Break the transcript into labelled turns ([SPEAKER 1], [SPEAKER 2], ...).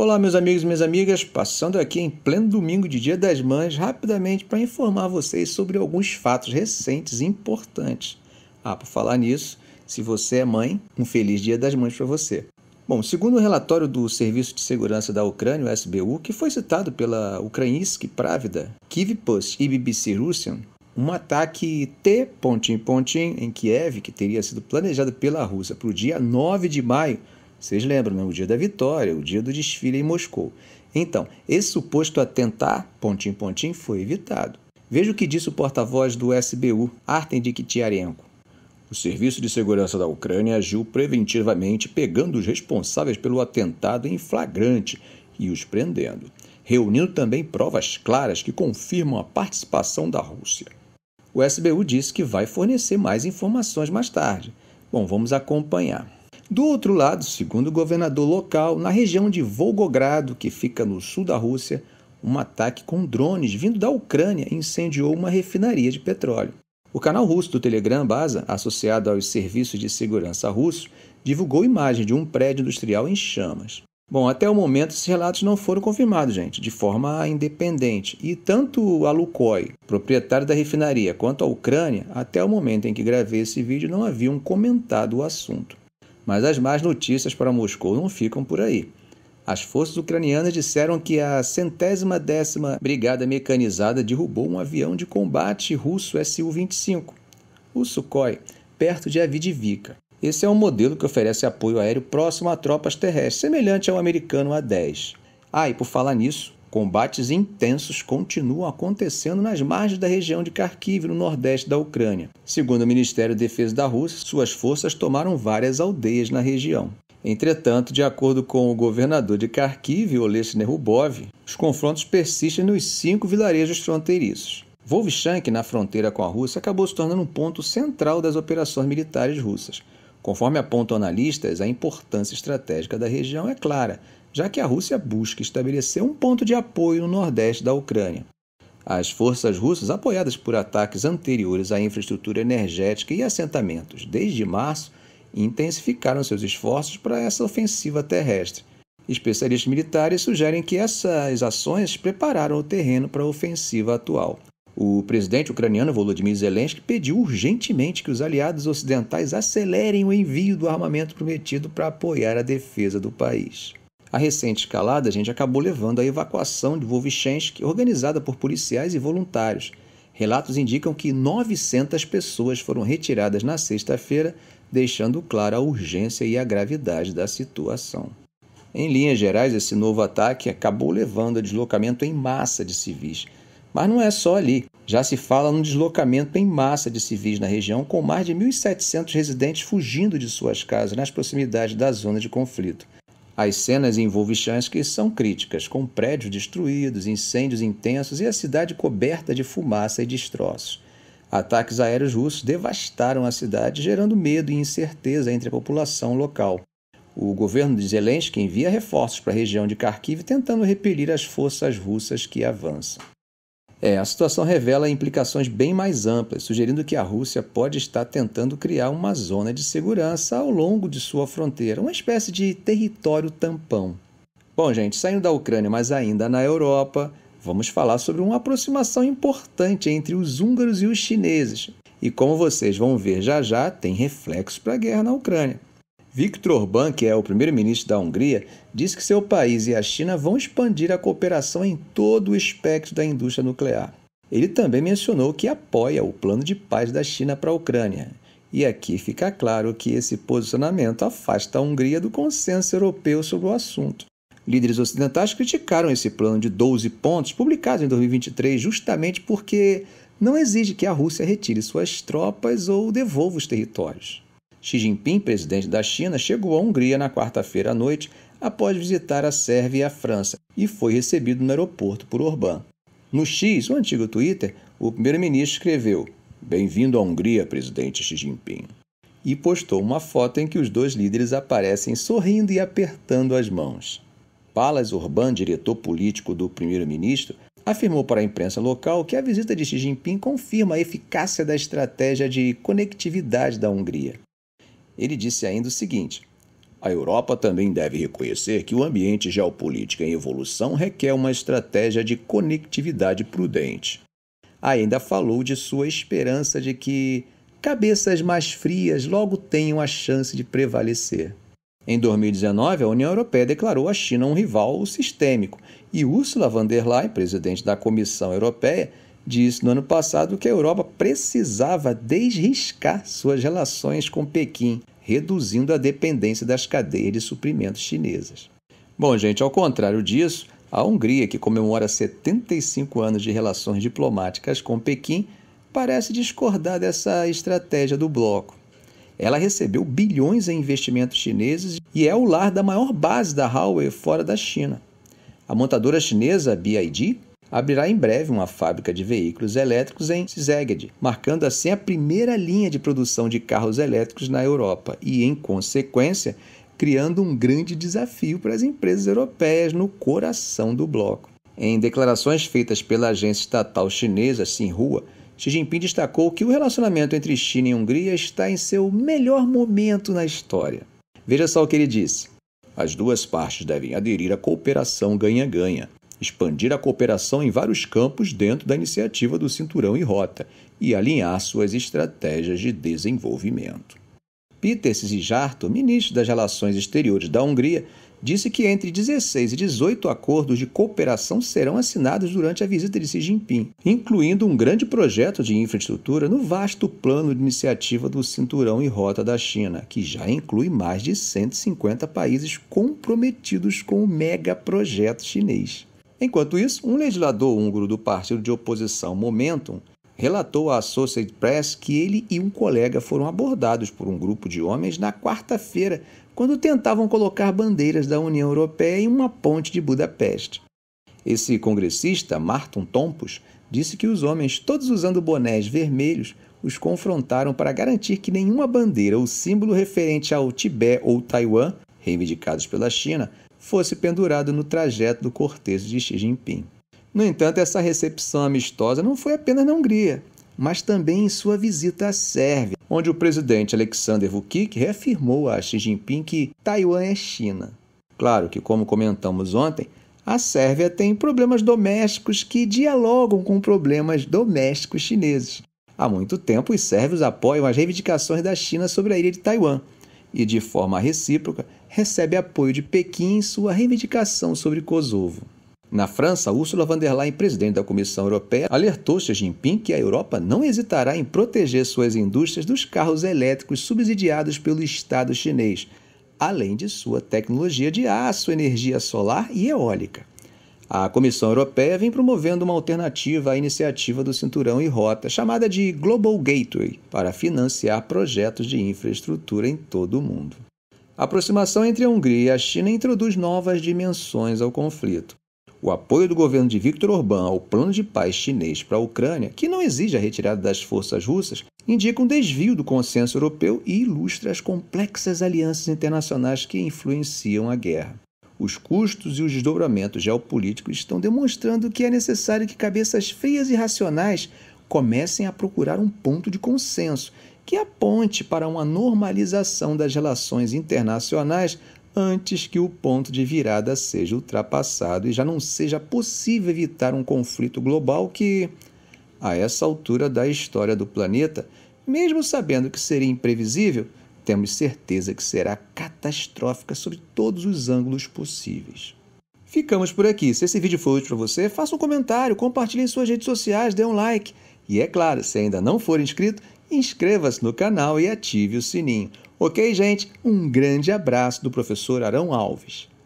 [SPEAKER 1] Olá, meus amigos e minhas amigas, passando aqui em pleno domingo de Dia das Mães, rapidamente para informar vocês sobre alguns fatos recentes e importantes. Ah, por falar nisso, se você é mãe, um feliz Dia das Mães para você. Bom, segundo o relatório do Serviço de Segurança da Ucrânia, o SBU, que foi citado pela Ukrainsky Pravda, Kiev Post e BBC Russian, um ataque T pontinho pontinho em Kiev, que teria sido planejado pela Rússia para o dia 9 de maio, vocês lembram, né? O dia da vitória, o dia do desfile em Moscou. Então, esse suposto atentar, pontinho pontinho, foi evitado. Veja o que disse o porta-voz do SBU, Artem Dikhtyarenko. O Serviço de Segurança da Ucrânia agiu preventivamente pegando os responsáveis pelo atentado em flagrante e os prendendo, reunindo também provas claras que confirmam a participação da Rússia. O SBU disse que vai fornecer mais informações mais tarde. Bom, vamos acompanhar. Do outro lado, segundo o governador local, na região de Volgogrado, que fica no sul da Rússia, um ataque com drones vindo da Ucrânia incendiou uma refinaria de petróleo. O canal russo do Telegram Baza, associado aos serviços de segurança russos, divulgou imagem de um prédio industrial em chamas. Bom, até o momento esses relatos não foram confirmados, gente, de forma independente. E tanto a Lukoil, proprietário da refinaria, quanto a Ucrânia, até o momento em que gravei esse vídeo, não haviam comentado o assunto. Mas as más notícias para Moscou não ficam por aí. As forças ucranianas disseram que a centésima décima brigada mecanizada derrubou um avião de combate russo Su-25, o Sukhoi, perto de Avidivka. Esse é um modelo que oferece apoio aéreo próximo a tropas terrestres, semelhante ao americano A-10. Ah, e por falar nisso, Combates intensos continuam acontecendo nas margens da região de Kharkiv, no nordeste da Ucrânia. Segundo o Ministério da Defesa da Rússia, suas forças tomaram várias aldeias na região. Entretanto, de acordo com o governador de Kharkiv, Oleksandr Nerubov, os confrontos persistem nos cinco vilarejos fronteiriços. Volchank, na fronteira com a Rússia, acabou se tornando um ponto central das operações militares russas. Conforme apontam analistas, a importância estratégica da região é clara, já que a Rússia busca estabelecer um ponto de apoio no nordeste da Ucrânia. As forças russas, apoiadas por ataques anteriores à infraestrutura energética e assentamentos desde março, intensificaram seus esforços para essa ofensiva terrestre. Especialistas militares sugerem que essas ações prepararam o terreno para a ofensiva atual. O presidente ucraniano Volodymyr Zelensky pediu urgentemente que os aliados ocidentais acelerem o envio do armamento prometido para apoiar a defesa do país. A recente escalada, a gente acabou levando à evacuação de Volvichensk, organizada por policiais e voluntários. Relatos indicam que 900 pessoas foram retiradas na sexta-feira, deixando clara a urgência e a gravidade da situação. Em linhas gerais, esse novo ataque acabou levando a deslocamento em massa de civis, mas não é só ali. Já se fala num deslocamento em massa de civis na região, com mais de 1.700 residentes fugindo de suas casas nas proximidades da zona de conflito. As cenas em que são críticas, com prédios destruídos, incêndios intensos e a cidade coberta de fumaça e destroços. Ataques aéreos russos devastaram a cidade, gerando medo e incerteza entre a população local. O governo de Zelensky envia reforços para a região de Kharkiv, tentando repelir as forças russas que avançam. É, a situação revela implicações bem mais amplas, sugerindo que a Rússia pode estar tentando criar uma zona de segurança ao longo de sua fronteira, uma espécie de território tampão. Bom, gente, saindo da Ucrânia, mas ainda na Europa, vamos falar sobre uma aproximação importante entre os húngaros e os chineses. E como vocês vão ver já já, tem reflexo para a guerra na Ucrânia. Viktor Orbán, que é o primeiro-ministro da Hungria, disse que seu país e a China vão expandir a cooperação em todo o espectro da indústria nuclear. Ele também mencionou que apoia o plano de paz da China para a Ucrânia. E aqui fica claro que esse posicionamento afasta a Hungria do consenso europeu sobre o assunto. Líderes ocidentais criticaram esse plano de 12 pontos publicado em 2023 justamente porque não exige que a Rússia retire suas tropas ou devolva os territórios. Xi Jinping, presidente da China, chegou à Hungria na quarta-feira à noite após visitar a Sérvia e a França e foi recebido no aeroporto por Orbán. No X, o antigo Twitter, o primeiro-ministro escreveu: Bem-vindo à Hungria, presidente Xi Jinping. E postou uma foto em que os dois líderes aparecem sorrindo e apertando as mãos. Palas Orbán, diretor político do primeiro-ministro, afirmou para a imprensa local que a visita de Xi Jinping confirma a eficácia da estratégia de conectividade da Hungria. Ele disse ainda o seguinte: a Europa também deve reconhecer que o ambiente geopolítico em evolução requer uma estratégia de conectividade prudente. Ainda falou de sua esperança de que cabeças mais frias logo tenham a chance de prevalecer. Em 2019, a União Europeia declarou a China um rival sistêmico e Ursula von der Leyen, presidente da Comissão Europeia, disse no ano passado que a Europa precisava desriscar suas relações com Pequim, reduzindo a dependência das cadeias de suprimentos chinesas. Bom, gente, ao contrário disso, a Hungria, que comemora 75 anos de relações diplomáticas com Pequim, parece discordar dessa estratégia do bloco. Ela recebeu bilhões em investimentos chineses e é o lar da maior base da Huawei fora da China. A montadora chinesa BYD abrirá em breve uma fábrica de veículos elétricos em Szeged, marcando assim a primeira linha de produção de carros elétricos na Europa e, em consequência, criando um grande desafio para as empresas europeias no coração do bloco. Em declarações feitas pela agência estatal chinesa Xinhua, Xi Jinping destacou que o relacionamento entre China e Hungria está em seu melhor momento na história. Veja só o que ele disse. As duas partes devem aderir à cooperação ganha-ganha expandir a cooperação em vários campos dentro da iniciativa do Cinturão e Rota e alinhar suas estratégias de desenvolvimento. Peter Sijarto, ministro das Relações Exteriores da Hungria, disse que entre 16 e 18 acordos de cooperação serão assinados durante a visita de Xi Jinping, incluindo um grande projeto de infraestrutura no vasto plano de iniciativa do Cinturão e Rota da China, que já inclui mais de 150 países comprometidos com o megaprojeto chinês. Enquanto isso, um legislador húngaro do partido de oposição Momentum relatou à Associated Press que ele e um colega foram abordados por um grupo de homens na quarta-feira, quando tentavam colocar bandeiras da União Europeia em uma ponte de Budapeste. Esse congressista, Martin Tompos, disse que os homens, todos usando bonés vermelhos, os confrontaram para garantir que nenhuma bandeira ou símbolo referente ao Tibete ou Taiwan, reivindicados pela China, fosse pendurado no trajeto do cortejo de Xi Jinping. No entanto, essa recepção amistosa não foi apenas na Hungria, mas também em sua visita à Sérvia, onde o presidente Alexander Vučić reafirmou a Xi Jinping que Taiwan é China. Claro que, como comentamos ontem, a Sérvia tem problemas domésticos que dialogam com problemas domésticos chineses. Há muito tempo, os sérvios apoiam as reivindicações da China sobre a ilha de Taiwan, e, de forma recíproca, recebe apoio de Pequim em sua reivindicação sobre Kosovo. Na França, Ursula von der Leyen, presidente da Comissão Europeia, alertou Xi Jinping que a Europa não hesitará em proteger suas indústrias dos carros elétricos subsidiados pelo Estado chinês, além de sua tecnologia de aço, energia solar e eólica. A Comissão Europeia vem promovendo uma alternativa à iniciativa do Cinturão e Rota, chamada de Global Gateway, para financiar projetos de infraestrutura em todo o mundo. A aproximação entre a Hungria e a China introduz novas dimensões ao conflito. O apoio do governo de Viktor Orbán ao plano de paz chinês para a Ucrânia, que não exige a retirada das forças russas, indica um desvio do consenso europeu e ilustra as complexas alianças internacionais que influenciam a guerra. Os custos e os desdobramentos geopolíticos estão demonstrando que é necessário que cabeças frias e racionais comecem a procurar um ponto de consenso que aponte para uma normalização das relações internacionais antes que o ponto de virada seja ultrapassado e já não seja possível evitar um conflito global que, a essa altura da história do planeta, mesmo sabendo que seria imprevisível, temos certeza que será catastrófica sobre todos os ângulos possíveis. Ficamos por aqui. Se esse vídeo foi útil para você, faça um comentário, compartilhe em suas redes sociais, dê um like. E é claro, se ainda não for inscrito, inscreva-se no canal e ative o sininho. Ok, gente? Um grande abraço do professor Arão Alves.